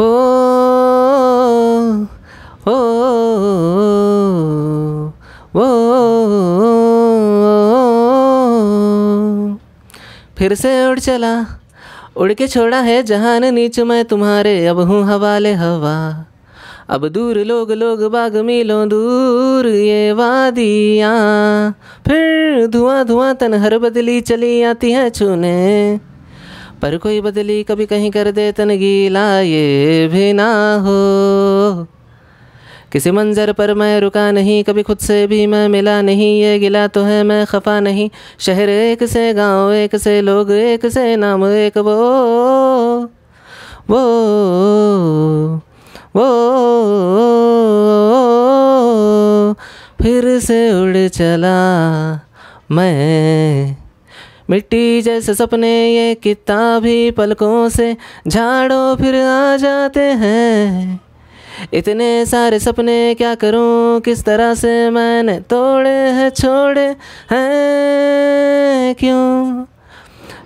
हो ओ वो फिर से उड़ चला उड़ के छोड़ा है जहान नीच मैं तुम्हारे अब हूँ हवाले हवा अब दूर लोग लोग बाग मिलो दूर ये वादियाँ फिर धुआं धुआं तन हर बदली चली आती है छूने पर कोई बदली कभी कहीं कर दे तन गीला ये भी ना हो किसी मंजर पर मैं रुका नहीं कभी खुद से भी मैं मिला नहीं ये गिला तो है मैं खफा नहीं शहर एक से गांव एक से लोग एक से नाम एक वो वो वो फिर से उड़ चला मैं मिट्टी जैसे सपने ये किताबी पलकों से झाड़ो फिर आ जाते हैं इतने सारे सपने क्या करूं किस तरह से मैंने तोड़े हैं छोड़े हैं क्यों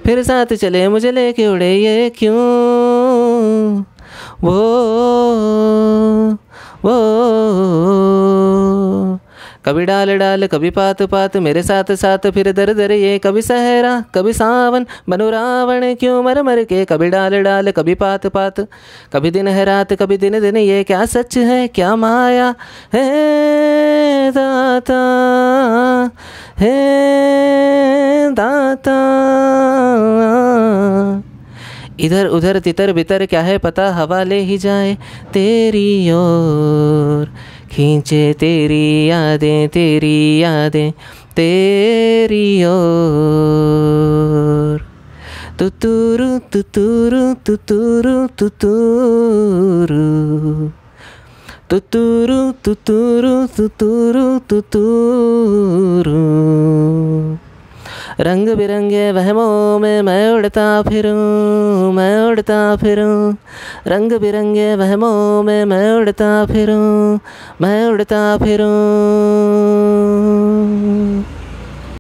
फिर साथ चले मुझे लेके उड़े ये क्यों वो कभी डाल डाल कभी पात पात मेरे साथ साथ फिर दर दर ये कभी सहरा कभी सावन बनो रावण क्यों मर मर के कभी डाल डाल कभी पात पात कभी दिन है रात कभी दिन दिन ये क्या सच है क्या माया है दाता हे दाता इधर उधर तितर बितर क्या है पता हवा ले ही जाए तेरी ओर खींचे तेरी यादें तेरी यादें तेरी ओर तुतुरु तुतुरु तुतुरु तुतुरु तुतुरु तुतुरु तुतुरु तुतुरु रंग बिरंगे वहमों में मैं उड़ता फिरूं मैं उड़ता फिरूं रंग बिरंगे वहमों में मैं उड़ता फिरूं मैं उड़ता फिरूं